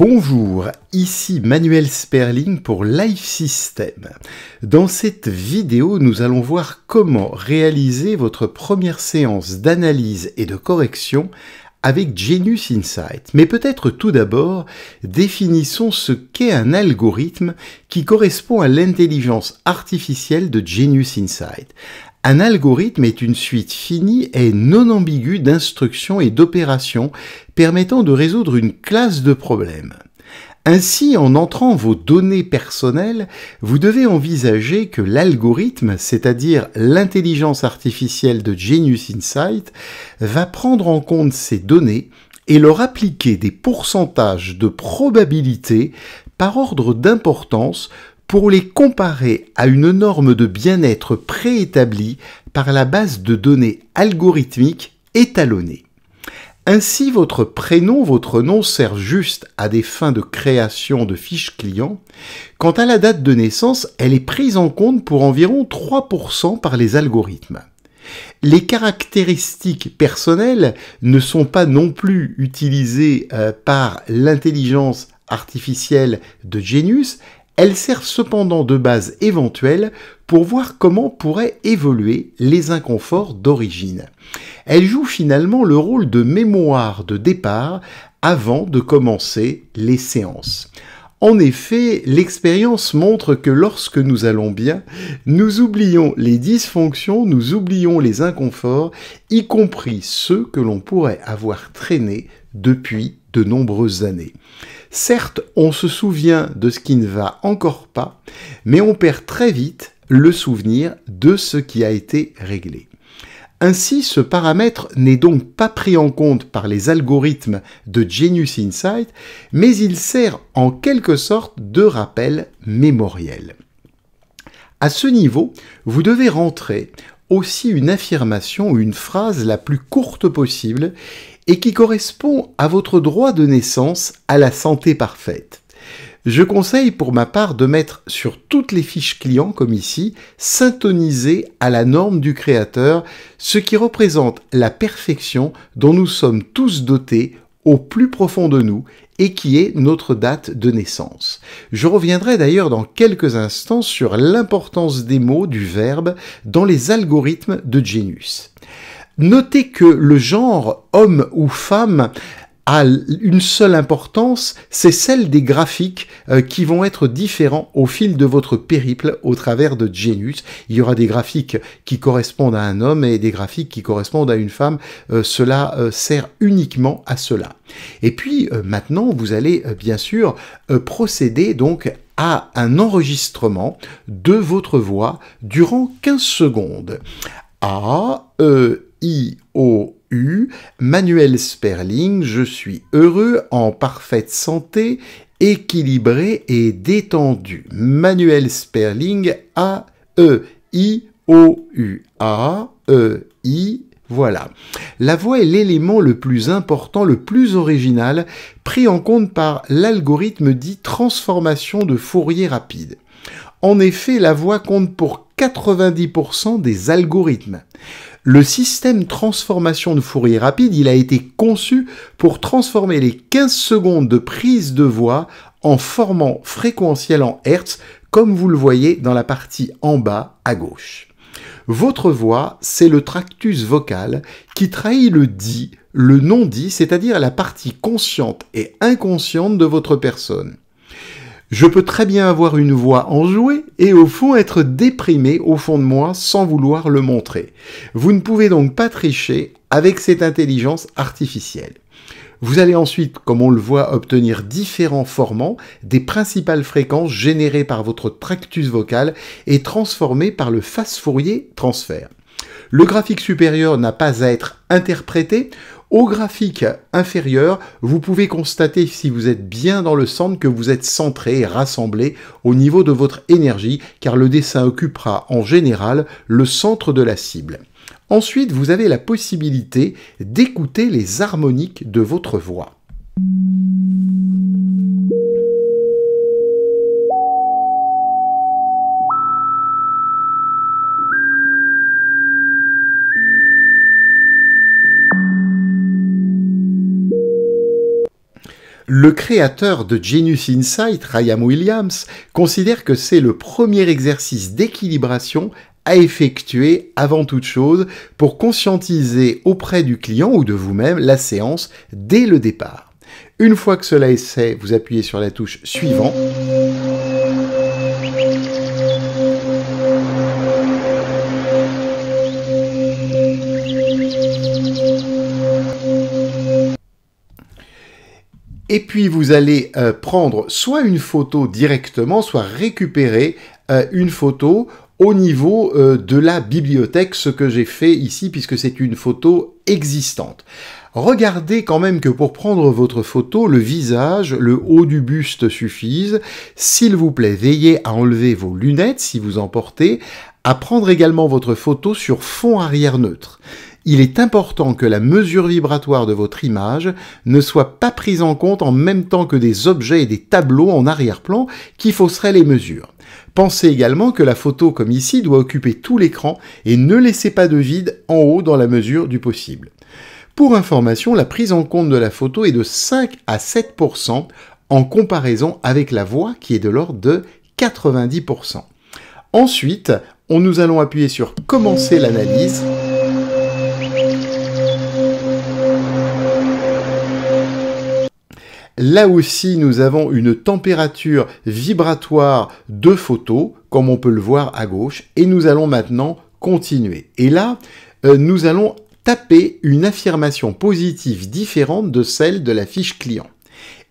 Bonjour, ici Manuel Sperling pour Life System. Dans cette vidéo, nous allons voir comment réaliser votre première séance d'analyse et de correction avec Genius Insight. Mais peut-être tout d'abord, définissons ce qu'est un algorithme qui correspond à l'intelligence artificielle de Genius Insight. Un algorithme est une suite finie et non ambiguë d'instructions et d'opérations permettant de résoudre une classe de problèmes. Ainsi, en entrant vos données personnelles, vous devez envisager que l'algorithme, c'est-à-dire l'intelligence artificielle de Genius Insight, va prendre en compte ces données et leur appliquer des pourcentages de probabilité par ordre d'importance pour les comparer à une norme de bien-être préétablie par la base de données algorithmiques étalonnées. Ainsi, votre prénom, votre nom sert juste à des fins de création de fiches clients. Quant à la date de naissance, elle est prise en compte pour environ 3% par les algorithmes. Les caractéristiques personnelles ne sont pas non plus utilisées euh, par l'intelligence artificielle de Genius, elle sert cependant de base éventuelle pour voir comment pourraient évoluer les inconforts d'origine. Elle joue finalement le rôle de mémoire de départ avant de commencer les séances. En effet, l'expérience montre que lorsque nous allons bien, nous oublions les dysfonctions, nous oublions les inconforts, y compris ceux que l'on pourrait avoir traînés depuis de nombreuses années. Certes, on se souvient de ce qui ne va encore pas, mais on perd très vite le souvenir de ce qui a été réglé. Ainsi, ce paramètre n'est donc pas pris en compte par les algorithmes de Genius Insight, mais il sert en quelque sorte de rappel mémoriel. À ce niveau, vous devez rentrer aussi une affirmation ou une phrase la plus courte possible et qui correspond à votre droit de naissance à la santé parfaite. Je conseille pour ma part de mettre sur toutes les fiches clients comme ici, Sintoniser à la norme du créateur, ce qui représente la perfection dont nous sommes tous dotés au plus profond de nous et qui est notre date de naissance. Je reviendrai d'ailleurs dans quelques instants sur l'importance des mots du verbe dans les algorithmes de Genius. Notez que le genre homme ou femme a une seule importance, c'est celle des graphiques euh, qui vont être différents au fil de votre périple au travers de Genius. Il y aura des graphiques qui correspondent à un homme et des graphiques qui correspondent à une femme. Euh, cela euh, sert uniquement à cela. Et puis maintenant, vous allez bien sûr procéder donc à un enregistrement de votre voix durant 15 secondes. A, e, I-O-U, Manuel Sperling, je suis heureux, en parfaite santé, équilibré et détendu. Manuel Sperling, A-E-I-O-U-A, E-I, e voilà. La voix est l'élément le plus important, le plus original, pris en compte par l'algorithme dit transformation de Fourier rapide. En effet, la voix compte pour 90% des algorithmes. Le système transformation de Fourier rapide, il a été conçu pour transformer les 15 secondes de prise de voix en formant fréquentiel en Hertz, comme vous le voyez dans la partie en bas à gauche. Votre voix, c'est le tractus vocal qui trahit le dit, le non-dit, c'est-à-dire la partie consciente et inconsciente de votre personne. Je peux très bien avoir une voix enjouée et au fond être déprimé au fond de moi sans vouloir le montrer. Vous ne pouvez donc pas tricher avec cette intelligence artificielle. Vous allez ensuite, comme on le voit, obtenir différents formants des principales fréquences générées par votre tractus vocal et transformées par le Fast Fourier transfert. Le graphique supérieur n'a pas à être interprété, au graphique inférieur, vous pouvez constater si vous êtes bien dans le centre que vous êtes centré et rassemblé au niveau de votre énergie car le dessin occupera en général le centre de la cible. Ensuite, vous avez la possibilité d'écouter les harmoniques de votre voix. Le créateur de Genius Insight, Ryan Williams, considère que c'est le premier exercice d'équilibration à effectuer avant toute chose pour conscientiser auprès du client ou de vous-même la séance dès le départ. Une fois que cela est fait, vous appuyez sur la touche suivant Et puis vous allez euh, prendre soit une photo directement, soit récupérer euh, une photo au niveau euh, de la bibliothèque, ce que j'ai fait ici puisque c'est une photo existante. Regardez quand même que pour prendre votre photo, le visage, le haut du buste suffisent. S'il vous plaît, veillez à enlever vos lunettes si vous en portez, à prendre également votre photo sur fond arrière neutre il est important que la mesure vibratoire de votre image ne soit pas prise en compte en même temps que des objets et des tableaux en arrière-plan qui fausseraient les mesures. Pensez également que la photo comme ici doit occuper tout l'écran et ne laissez pas de vide en haut dans la mesure du possible. Pour information, la prise en compte de la photo est de 5 à 7 en comparaison avec la voix qui est de l'ordre de 90 Ensuite, on nous allons appuyer sur commencer l'analyse. Là aussi, nous avons une température vibratoire de photo, comme on peut le voir à gauche, et nous allons maintenant continuer. Et là, euh, nous allons taper une affirmation positive différente de celle de la fiche client.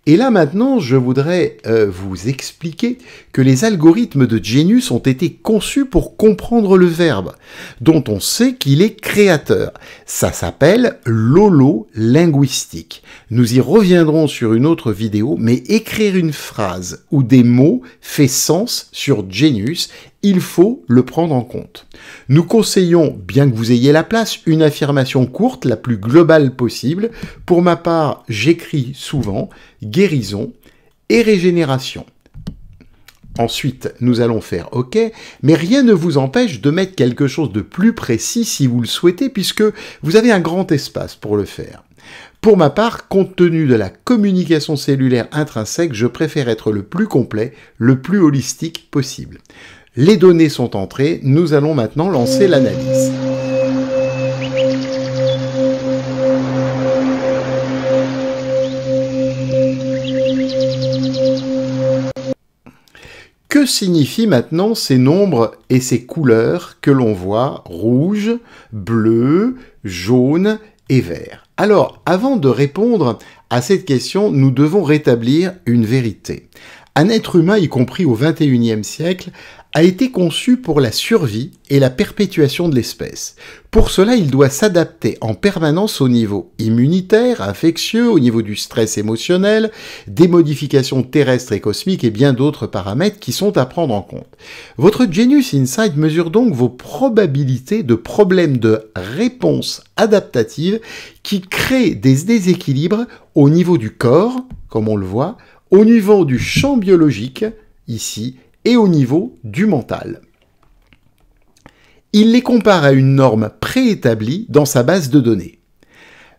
Et là maintenant, je voudrais euh, vous expliquer que les algorithmes de Genius ont été conçus pour comprendre le verbe, dont on sait qu'il est créateur. Ça s'appelle lolo linguistique Nous y reviendrons sur une autre vidéo, mais écrire une phrase ou des mots fait sens sur Genius il faut le prendre en compte. Nous conseillons, bien que vous ayez la place, une affirmation courte, la plus globale possible. Pour ma part, j'écris souvent guérison et régénération. Ensuite, nous allons faire OK, mais rien ne vous empêche de mettre quelque chose de plus précis si vous le souhaitez, puisque vous avez un grand espace pour le faire. Pour ma part, compte tenu de la communication cellulaire intrinsèque, je préfère être le plus complet, le plus holistique possible. Les données sont entrées, nous allons maintenant lancer l'analyse. Que signifient maintenant ces nombres et ces couleurs que l'on voit rouge, bleu, jaune et vert Alors, avant de répondre à cette question, nous devons rétablir une vérité. Un être humain, y compris au XXIe siècle, a été conçu pour la survie et la perpétuation de l'espèce. Pour cela, il doit s'adapter en permanence au niveau immunitaire, infectieux, au niveau du stress émotionnel, des modifications terrestres et cosmiques et bien d'autres paramètres qui sont à prendre en compte. Votre Genius Insight mesure donc vos probabilités de problèmes de réponse adaptative qui créent des déséquilibres au niveau du corps, comme on le voit, au niveau du champ biologique, ici, et au niveau du mental. Il les compare à une norme préétablie dans sa base de données.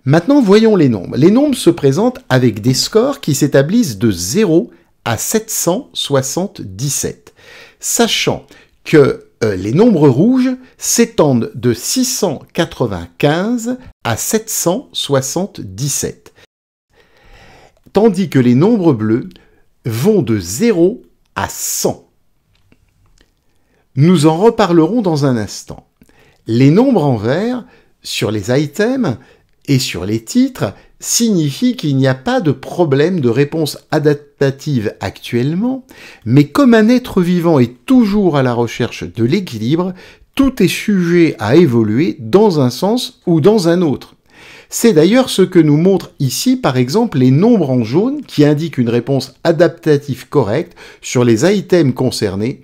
Maintenant, voyons les nombres. Les nombres se présentent avec des scores qui s'établissent de 0 à 777, sachant que euh, les nombres rouges s'étendent de 695 à 777, tandis que les nombres bleus vont de 0 à 100. Nous en reparlerons dans un instant. Les nombres en vert sur les items et sur les titres, signifient qu'il n'y a pas de problème de réponse adaptative actuellement, mais comme un être vivant est toujours à la recherche de l'équilibre, tout est sujet à évoluer dans un sens ou dans un autre. C'est d'ailleurs ce que nous montrent ici par exemple les nombres en jaune qui indiquent une réponse adaptative correcte sur les items concernés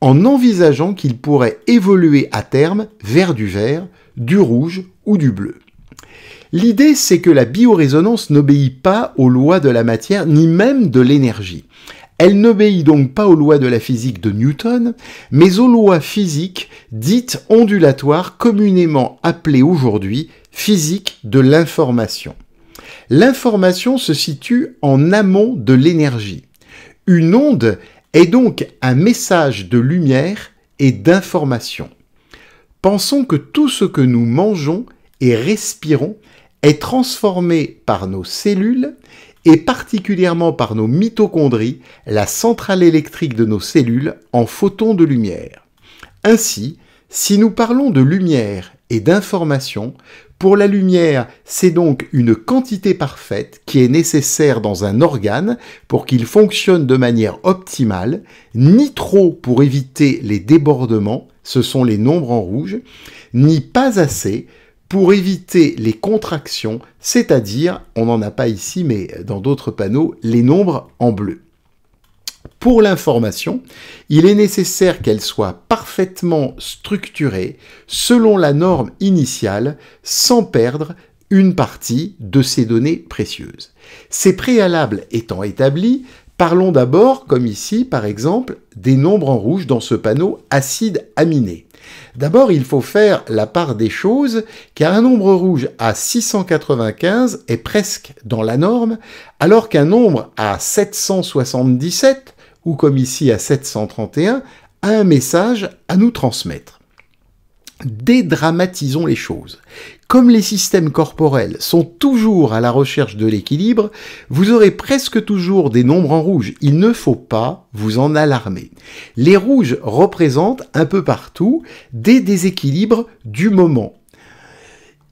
en envisageant qu'il pourrait évoluer à terme vers du vert, du rouge ou du bleu. L'idée, c'est que la biorésonance n'obéit pas aux lois de la matière ni même de l'énergie. Elle n'obéit donc pas aux lois de la physique de Newton, mais aux lois physiques dites ondulatoires communément appelées aujourd'hui physique de l'information. L'information se situe en amont de l'énergie. Une onde est donc un message de lumière et d'information. Pensons que tout ce que nous mangeons et respirons est transformé par nos cellules et particulièrement par nos mitochondries, la centrale électrique de nos cellules, en photons de lumière. Ainsi, si nous parlons de lumière et d'information, pour la lumière, c'est donc une quantité parfaite qui est nécessaire dans un organe pour qu'il fonctionne de manière optimale, ni trop pour éviter les débordements, ce sont les nombres en rouge, ni pas assez pour éviter les contractions, c'est-à-dire, on n'en a pas ici, mais dans d'autres panneaux, les nombres en bleu pour l'information, il est nécessaire qu'elle soit parfaitement structurée selon la norme initiale sans perdre une partie de ces données précieuses. Ces préalables étant établis, parlons d'abord, comme ici par exemple, des nombres en rouge dans ce panneau acide aminé. D'abord, il faut faire la part des choses, car un nombre rouge à 695 est presque dans la norme, alors qu'un nombre à 777 ou comme ici à 731, un message à nous transmettre. Dédramatisons les choses. Comme les systèmes corporels sont toujours à la recherche de l'équilibre, vous aurez presque toujours des nombres en rouge. Il ne faut pas vous en alarmer. Les rouges représentent un peu partout des déséquilibres du moment.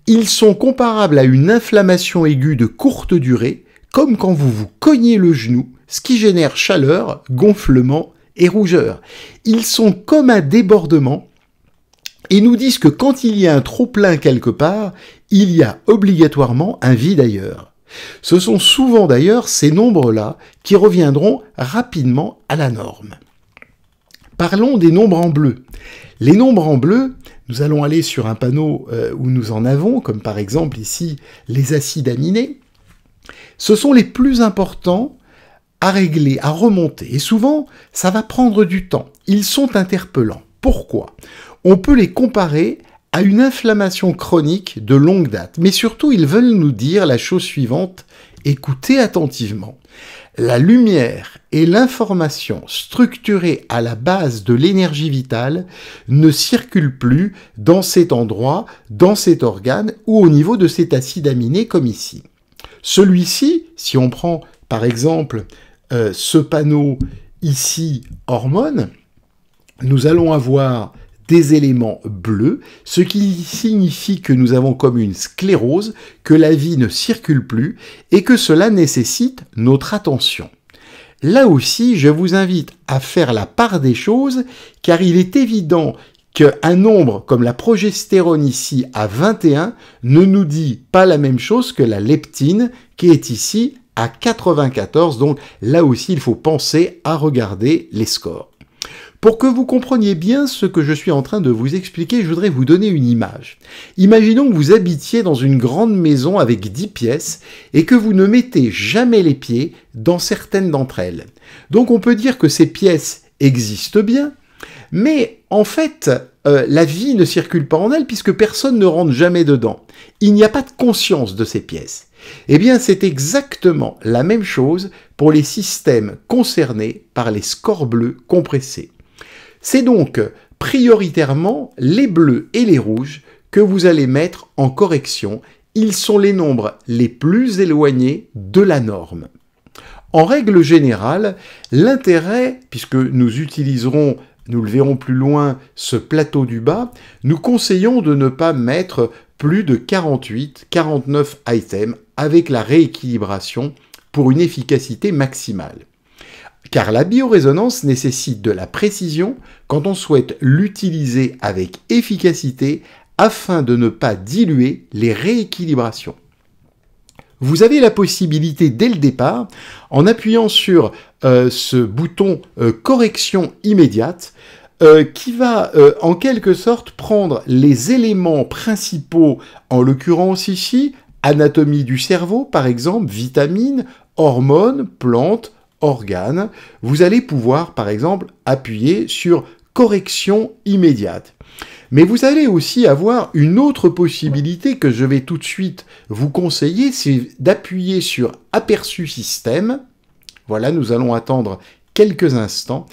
Ils sont comparables à une inflammation aiguë de courte durée, comme quand vous vous cognez le genou ce qui génère chaleur, gonflement et rougeur. Ils sont comme un débordement et nous disent que quand il y a un trop-plein quelque part, il y a obligatoirement un vide ailleurs. Ce sont souvent d'ailleurs ces nombres-là qui reviendront rapidement à la norme. Parlons des nombres en bleu. Les nombres en bleu, nous allons aller sur un panneau euh, où nous en avons, comme par exemple ici les acides aminés. Ce sont les plus importants à régler, à remonter. Et souvent, ça va prendre du temps. Ils sont interpellants. Pourquoi On peut les comparer à une inflammation chronique de longue date. Mais surtout, ils veulent nous dire la chose suivante. Écoutez attentivement. La lumière et l'information structurée à la base de l'énergie vitale ne circulent plus dans cet endroit, dans cet organe ou au niveau de cet acide aminé comme ici. Celui-ci, si on prend par exemple, euh, ce panneau ici, hormones, nous allons avoir des éléments bleus, ce qui signifie que nous avons comme une sclérose, que la vie ne circule plus et que cela nécessite notre attention. Là aussi, je vous invite à faire la part des choses, car il est évident qu'un nombre comme la progestérone ici à 21 ne nous dit pas la même chose que la leptine qui est ici à 94. Donc là aussi, il faut penser à regarder les scores. Pour que vous compreniez bien ce que je suis en train de vous expliquer, je voudrais vous donner une image. Imaginons que vous habitiez dans une grande maison avec 10 pièces et que vous ne mettez jamais les pieds dans certaines d'entre elles. Donc on peut dire que ces pièces existent bien, mais en fait, euh, la vie ne circule pas en elles puisque personne ne rentre jamais dedans. Il n'y a pas de conscience de ces pièces. Eh bien, c'est exactement la même chose pour les systèmes concernés par les scores bleus compressés. C'est donc prioritairement les bleus et les rouges que vous allez mettre en correction. Ils sont les nombres les plus éloignés de la norme. En règle générale, l'intérêt, puisque nous utiliserons nous le verrons plus loin, ce plateau du bas, nous conseillons de ne pas mettre plus de 48, 49 items avec la rééquilibration pour une efficacité maximale. Car la biorésonance nécessite de la précision quand on souhaite l'utiliser avec efficacité afin de ne pas diluer les rééquilibrations. Vous avez la possibilité dès le départ, en appuyant sur euh, ce bouton euh, correction immédiate, euh, qui va en quelque sorte prendre les éléments principaux, en l'occurrence ici, Anatomie du cerveau, par exemple, vitamines, hormones, plantes, organes. Vous allez pouvoir, par exemple, appuyer sur correction immédiate. Mais vous allez aussi avoir une autre possibilité que je vais tout de suite vous conseiller, c'est d'appuyer sur aperçu système. Voilà, nous allons attendre quelques instants.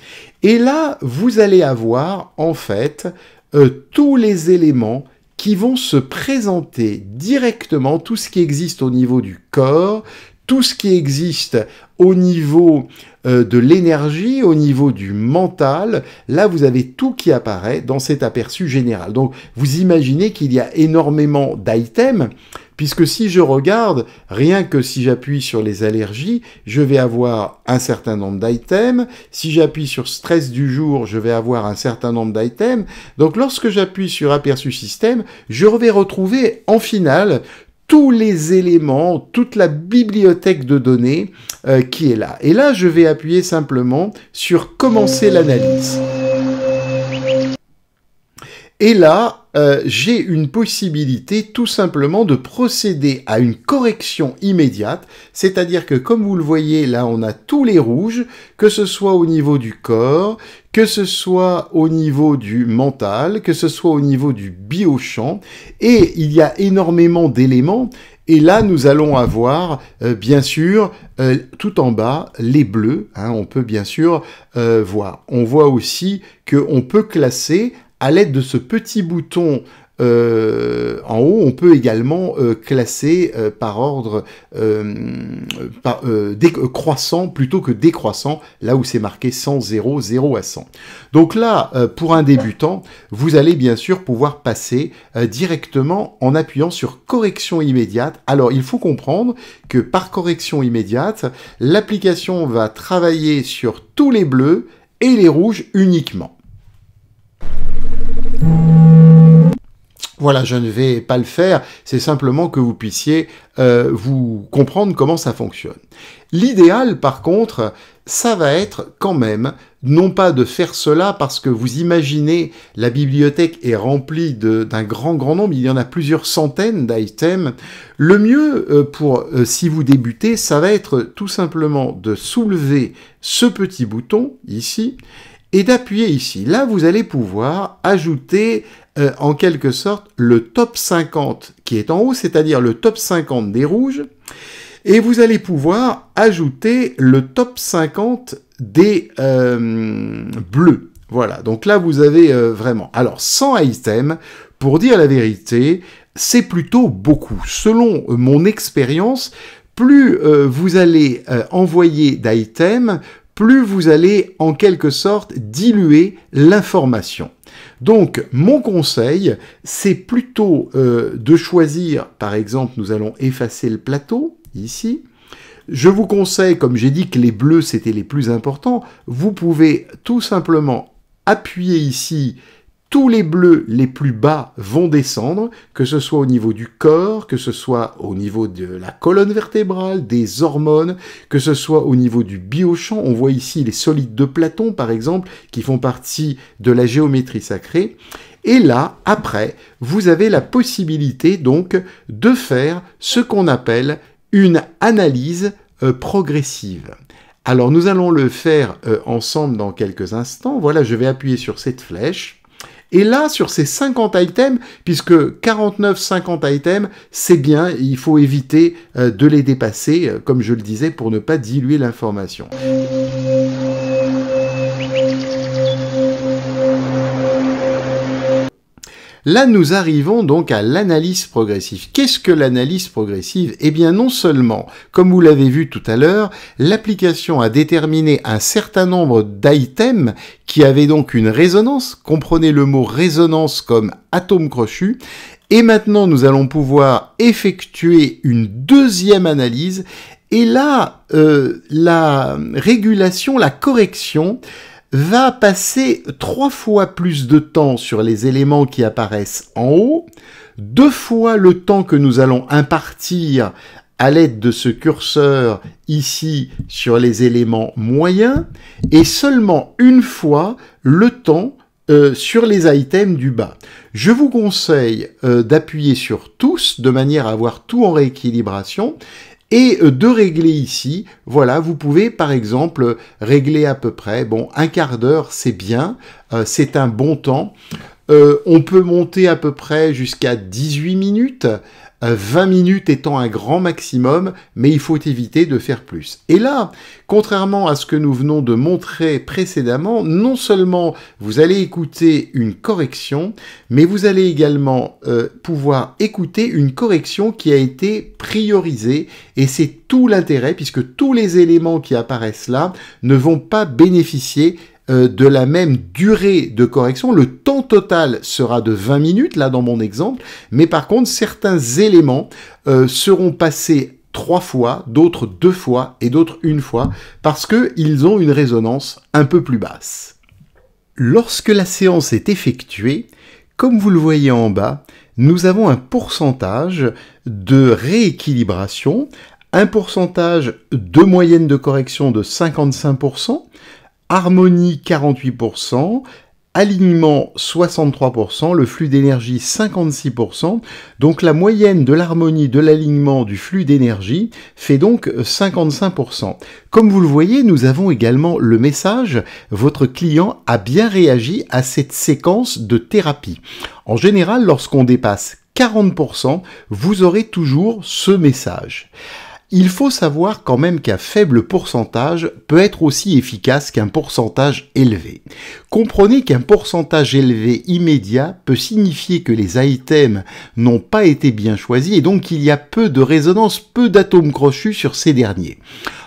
Et là, vous allez avoir en fait euh, tous les éléments qui vont se présenter directement, tout ce qui existe au niveau du corps, tout ce qui existe au niveau euh, de l'énergie, au niveau du mental, là vous avez tout qui apparaît dans cet aperçu général. Donc vous imaginez qu'il y a énormément d'items Puisque si je regarde, rien que si j'appuie sur les allergies, je vais avoir un certain nombre d'items. Si j'appuie sur stress du jour, je vais avoir un certain nombre d'items. Donc lorsque j'appuie sur aperçu système, je vais retrouver en finale tous les éléments, toute la bibliothèque de données euh, qui est là. Et là, je vais appuyer simplement sur commencer l'analyse. Et là, euh, j'ai une possibilité tout simplement de procéder à une correction immédiate, c'est-à-dire que comme vous le voyez là, on a tous les rouges, que ce soit au niveau du corps, que ce soit au niveau du mental, que ce soit au niveau du biochamp, et il y a énormément d'éléments, et là, nous allons avoir, euh, bien sûr, euh, tout en bas, les bleus. Hein. on peut bien sûr voir. On voit aussi qu'on peut classer à l'aide de ce petit bouton euh, en haut, on peut également euh, classer euh, par ordre croissant plutôt que décroissant, là où c'est marqué 100, 0, 0 à 100. Donc là, pour un débutant, vous allez bien sûr pouvoir passer directement en appuyant sur correction immédiate. Alors, il faut comprendre que par correction immédiate, l'application va travailler sur tous les bleus et les rouges uniquement. Voilà, je ne vais pas le faire, c'est simplement que vous puissiez euh, vous comprendre comment ça fonctionne. L'idéal, par contre, ça va être quand même non pas de faire cela parce que vous imaginez la bibliothèque est remplie d'un grand grand nombre, il y en a plusieurs centaines d'items. Le mieux euh, pour euh, si vous débutez, ça va être tout simplement de soulever ce petit bouton ici et d'appuyer ici. Là, vous allez pouvoir ajouter euh, en quelque sorte le top 50 qui est en haut, c'est-à-dire le top 50 des rouges, et vous allez pouvoir ajouter le top 50 des euh, bleus. Voilà, donc là vous avez euh, vraiment... Alors, 100 items, pour dire la vérité, c'est plutôt beaucoup. Selon mon expérience, plus vous allez envoyer d'items, plus vous allez en quelque sorte diluer l'information. Donc mon conseil, c'est plutôt euh, de choisir, par exemple, nous allons effacer le plateau, ici. Je vous conseille, comme j'ai dit que les bleus c'était les plus importants, vous pouvez tout simplement appuyer ici tous les bleus les plus bas vont descendre, que ce soit au niveau du corps, que ce soit au niveau de la colonne vertébrale, des hormones, que ce soit au niveau du biochamp. On voit ici les solides de Platon, par exemple, qui font partie de la géométrie sacrée. Et là, après, vous avez la possibilité donc de faire ce qu'on appelle une analyse euh, progressive. Alors nous allons le faire euh, ensemble dans quelques instants. Voilà, je vais appuyer sur cette flèche. Et là, sur ces 50 items, puisque 49-50 items, c'est bien, il faut éviter euh, de les dépasser, euh, comme je le disais, pour ne pas diluer l'information. Là, nous arrivons donc à l'analyse progressive. Qu'est-ce que l'analyse progressive Eh bien, non seulement, comme vous l'avez vu tout à l'heure, l'application a déterminé un certain nombre d'items qui avaient donc une résonance. Comprenez le mot résonance comme atome crochu. Et maintenant, nous allons pouvoir effectuer une deuxième analyse. Et là, euh, la régulation, la correction va passer trois fois plus de temps sur les éléments qui apparaissent en haut, deux fois le temps que nous allons impartir à l'aide de ce curseur ici sur les éléments moyens, et seulement une fois le temps euh, sur les items du bas. Je vous conseille euh, d'appuyer sur tous de manière à avoir tout en rééquilibration et euh, de régler ici. Voilà, vous pouvez par exemple régler à peu près, bon, un quart d'heure, c'est bien, euh, c'est un bon temps. Euh, on peut monter à peu près jusqu'à 18 minutes. 20 euh, minutes étant un grand maximum, mais il faut éviter de faire plus. Et là, contrairement à ce que nous venons de montrer précédemment, non seulement vous allez écouter une correction, mais vous allez également euh, pouvoir écouter une correction qui a été priorisée, et c'est tout l'intérêt, puisque tous les éléments qui apparaissent là ne vont pas bénéficier euh, de la même durée de correction. Le temps total sera de 20 minutes, là dans mon exemple, mais par contre, certains éléments euh, seront passés trois fois, d'autres deux fois et d'autres une fois, parce qu'ils ont une résonance un peu plus basse. Lorsque la séance est effectuée, comme vous le voyez en bas, nous avons un pourcentage de rééquilibration, un pourcentage de moyenne de correction de 55%, harmonie 48%, alignement 63%, le flux d'énergie 56%. Donc la moyenne de l'harmonie de l'alignement du flux d'énergie fait donc 55%. Comme vous le voyez, nous avons également le message votre client a bien réagi à cette séquence de thérapie. En général, lorsqu'on dépasse 40%, vous aurez toujours ce message. Il faut savoir quand même qu'un faible pourcentage peut être aussi efficace qu'un pourcentage élevé. Comprenez qu'un pourcentage élevé immédiat peut signifier que les items n'ont pas été bien choisis et donc qu'il y a peu de résonance, peu d'atomes crochus sur ces derniers.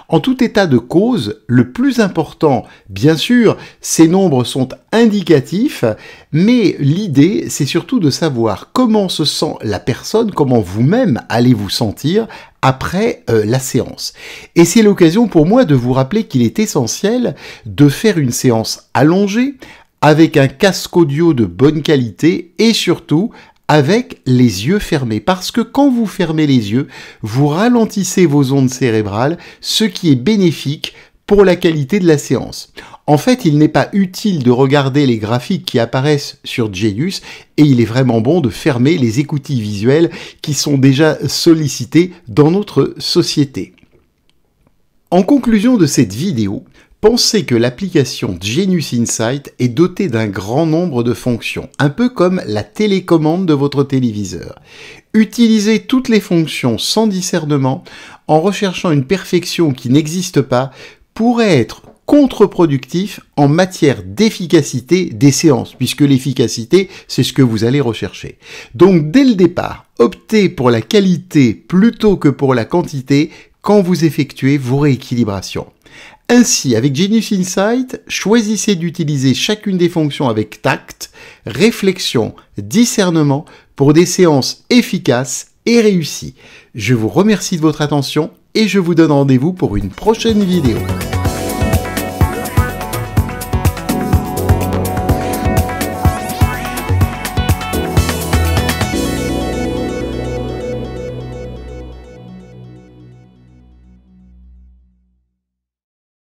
En tout état de cause, le plus important, bien sûr, ces nombres sont indicatifs, mais l'idée, c'est surtout de savoir comment se sent la personne, comment vous-même allez vous sentir après euh, la séance. Et c'est l'occasion pour moi de vous rappeler qu'il est essentiel de faire une séance allongée, avec un casque audio de bonne qualité et surtout avec les yeux fermés. Parce que quand vous fermez les yeux, vous ralentissez vos ondes cérébrales, ce qui est bénéfique pour la qualité de la séance. En fait, il n'est pas utile de regarder les graphiques qui apparaissent sur Genius et il est vraiment bon de fermer les écoutilles visuelles qui sont déjà sollicitées dans notre société. En conclusion de cette vidéo, Pensez que l'application Genius Insight est dotée d'un grand nombre de fonctions, un peu comme la télécommande de votre téléviseur. Utiliser toutes les fonctions sans discernement en recherchant une perfection qui n'existe pas pourrait être contre-productif en matière d'efficacité des séances, puisque l'efficacité, c'est ce que vous allez rechercher. Donc dès le départ, optez pour la qualité plutôt que pour la quantité quand vous effectuez vos rééquilibrations. Ainsi, avec Genius Insight, choisissez d'utiliser chacune des fonctions avec tact, réflexion, discernement pour des séances efficaces et réussies. Je vous remercie de votre attention et je vous donne rendez-vous pour une prochaine vidéo.